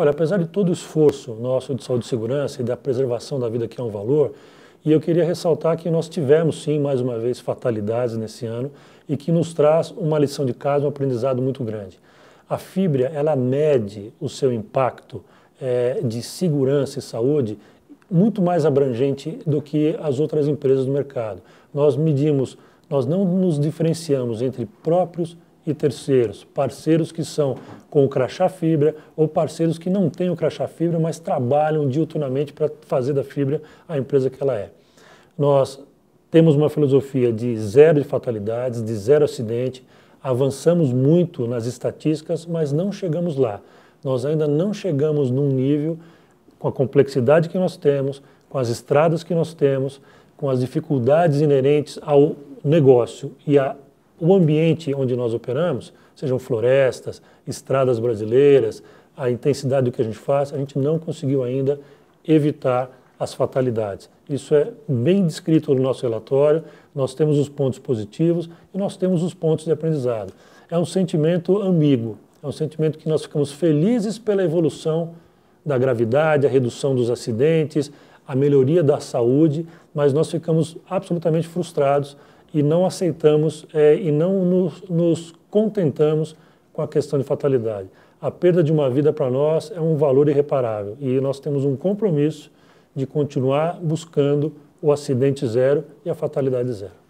Olha, apesar de todo o esforço nosso de saúde e segurança e da preservação da vida, que é um valor, e eu queria ressaltar que nós tivemos, sim, mais uma vez, fatalidades nesse ano e que nos traz uma lição de casa, um aprendizado muito grande. A fibra, ela mede o seu impacto é, de segurança e saúde muito mais abrangente do que as outras empresas do mercado. Nós medimos, nós não nos diferenciamos entre próprios e terceiros, parceiros que são com o crachá fibra ou parceiros que não têm o crachá fibra, mas trabalham diuturnamente para fazer da fibra a empresa que ela é. Nós temos uma filosofia de zero de fatalidades, de zero acidente, avançamos muito nas estatísticas, mas não chegamos lá. Nós ainda não chegamos num nível com a complexidade que nós temos, com as estradas que nós temos, com as dificuldades inerentes ao negócio e à o ambiente onde nós operamos, sejam florestas, estradas brasileiras, a intensidade do que a gente faz, a gente não conseguiu ainda evitar as fatalidades. Isso é bem descrito no nosso relatório. Nós temos os pontos positivos e nós temos os pontos de aprendizado. É um sentimento ambíguo, é um sentimento que nós ficamos felizes pela evolução da gravidade, a redução dos acidentes, a melhoria da saúde, mas nós ficamos absolutamente frustrados e não aceitamos é, e não nos, nos contentamos com a questão de fatalidade. A perda de uma vida para nós é um valor irreparável e nós temos um compromisso de continuar buscando o acidente zero e a fatalidade zero.